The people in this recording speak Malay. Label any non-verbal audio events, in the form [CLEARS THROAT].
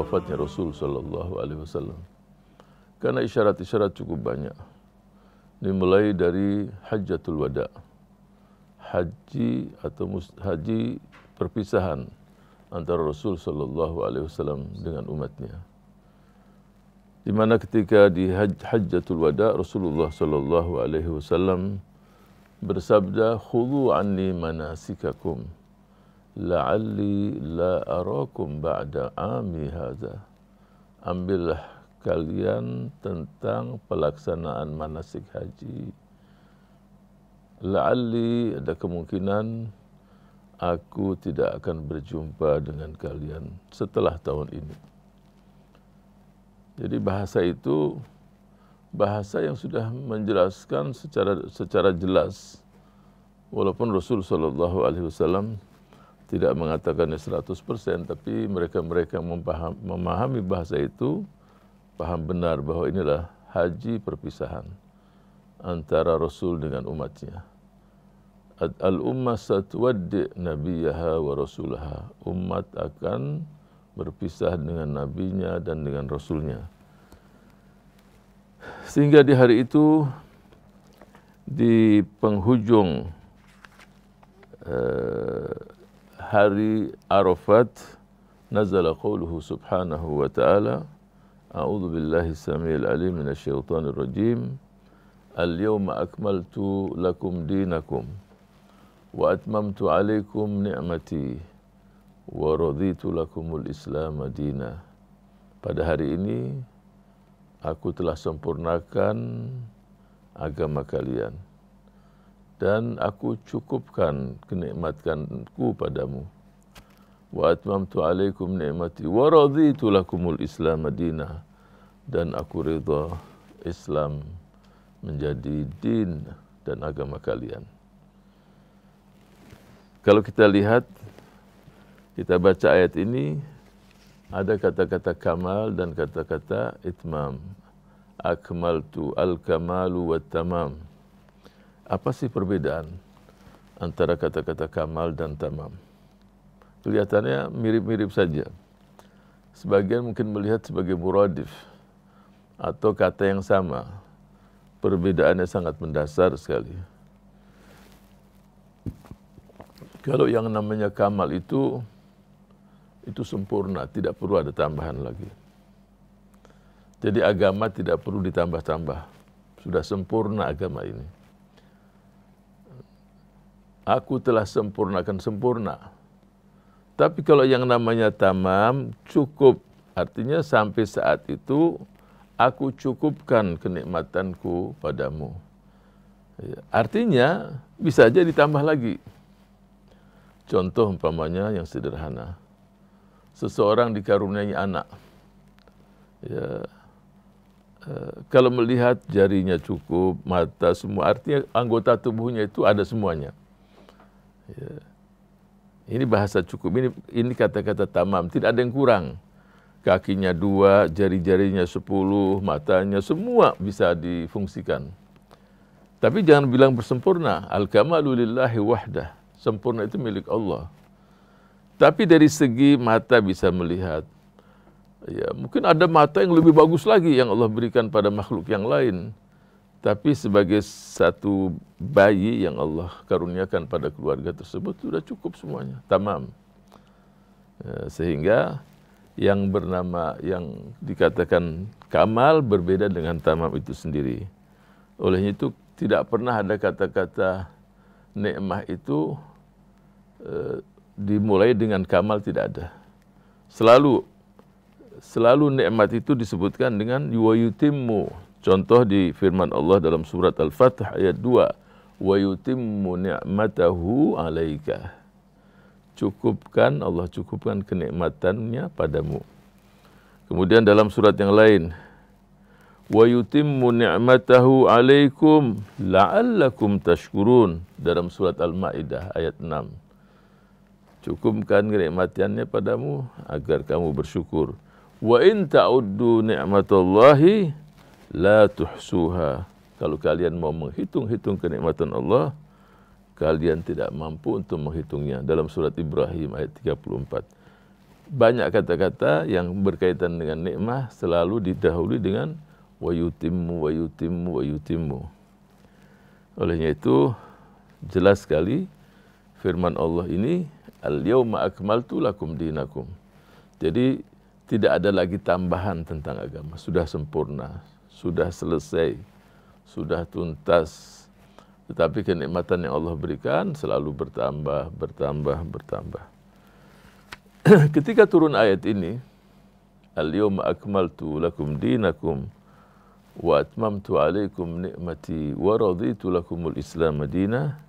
wafatnya Rasul sallallahu alaihi wasallam. Karena isyarat-isyarat cukup banyak. Dimulai dari Hajjatul Wada. Haji atau haji perpisahan antara Rasul sallallahu alaihi wasallam dengan umatnya. Di mana ketika di haj, Hajjatul Wada Rasulullah sallallahu alaihi wasallam bersabda khudhu anni manasikakum لعلي la أراكم بعد عامي هذا ambillah kalian tentang pelaksanaan manasik haji la'alli ada kemungkinan aku tidak akan berjumpa dengan kalian setelah tahun ini jadi bahasa itu bahasa yang sudah menjelaskan secara secara jelas walaupun Rasul saw tidak mengatakannya 100% tapi mereka-mereka memahami bahasa itu paham benar bahawa inilah haji perpisahan antara Rasul dengan umatnya. Al-umma satwaddi nabiyaha wa rasulaha. Umat akan berpisah dengan nabinya dan dengan rasulnya. Sehingga di hari itu di penghujung hari Arafat nazala qawluhu subhanahu wa ta'ala a'udzu billahi samiil alim minasy syaithanir rajim al yawma akmaltu lakum dinakum wa atmamtu 'alaikum ni'mati wa raditu lakumul islam madina pada hari ini aku telah sempurnakan agama kalian dan aku cukupkan kenikmatanku padamu wa atmamtu alaikum ni'mati wa raditu lakumul islam madinah dan aku redha islam menjadi din dan agama kalian kalau kita lihat kita baca ayat ini ada kata-kata kamal dan kata-kata itmam akmaltu al-kamalu wa tamam Apa sih perbedaan antara kata-kata kamal dan tamam? Kelihatannya mirip-mirip saja. Sebagian mungkin melihat sebagai muradif atau kata yang sama. Perbedaannya sangat mendasar sekali. Kalau yang namanya kamal itu itu sempurna, tidak perlu ada tambahan lagi. Jadi agama tidak perlu ditambah-tambah. Sudah sempurna agama ini. aku telah sempurnakan sempurna. Tapi kalau yang namanya tamam, cukup. Artinya sampai saat itu, aku cukupkan kenikmatanku padamu. Ya, artinya, bisa saja ditambah lagi. Contoh umpamanya yang sederhana. Seseorang dikaruniai anak. Ya, e, kalau melihat jarinya cukup, mata semua, artinya anggota tubuhnya itu ada semuanya. Ya. Ini bahasa cukup. Ini ini kata-kata tamam. Tidak ada yang kurang. Kakinya dua, jari-jarinya sepuluh, matanya semua bisa difungsikan. Tapi jangan bilang bersempurna. Al-kamalu lillahi wahdah. Sempurna itu milik Allah. Tapi dari segi mata bisa melihat. Ya, mungkin ada mata yang lebih bagus lagi yang Allah berikan pada makhluk yang lain. Tapi sebagai satu bayi yang Allah karuniakan pada keluarga tersebut sudah cukup semuanya, tamam. Ya, sehingga yang bernama yang dikatakan kamal berbeda dengan tamam itu sendiri. Olehnya itu tidak pernah ada kata-kata nikmah itu e, dimulai dengan kamal tidak ada. Selalu selalu nikmat itu disebutkan dengan wa Contoh di firman Allah dalam surat Al-Fatih ayat 2, "Wa yutimmu ni'matahu 'alaika." Cukupkan Allah cukupkan kenikmatannya padamu. Kemudian dalam surat yang lain, "Wa yutimmu ni'matahu 'alaikum la'allakum tashkurun" dalam surat Al-Maidah ayat 6. Cukupkan kenikmatannya padamu agar kamu bersyukur. Wa in ta'uddu ni'matallahi la tuhsuha kalau kalian mau menghitung-hitung kenikmatan Allah kalian tidak mampu untuk menghitungnya dalam surat Ibrahim ayat 34 banyak kata-kata yang berkaitan dengan nikmat selalu didahului dengan wa yutimmu wa yutimmu wa yutimmu olehnya itu jelas sekali firman Allah ini al-yauma akmaltu lakum dinakum jadi tidak ada lagi tambahan tentang agama sudah sempurna sudah selesai, sudah tuntas. Tetapi kenikmatan yang Allah berikan selalu bertambah, bertambah, bertambah. [CLEARS THROAT] Ketika turun ayat ini, Al-yawma akmaltu lakum dinakum wa atmamtu alaikum Nikmati wa raditu lakumul islam madinah.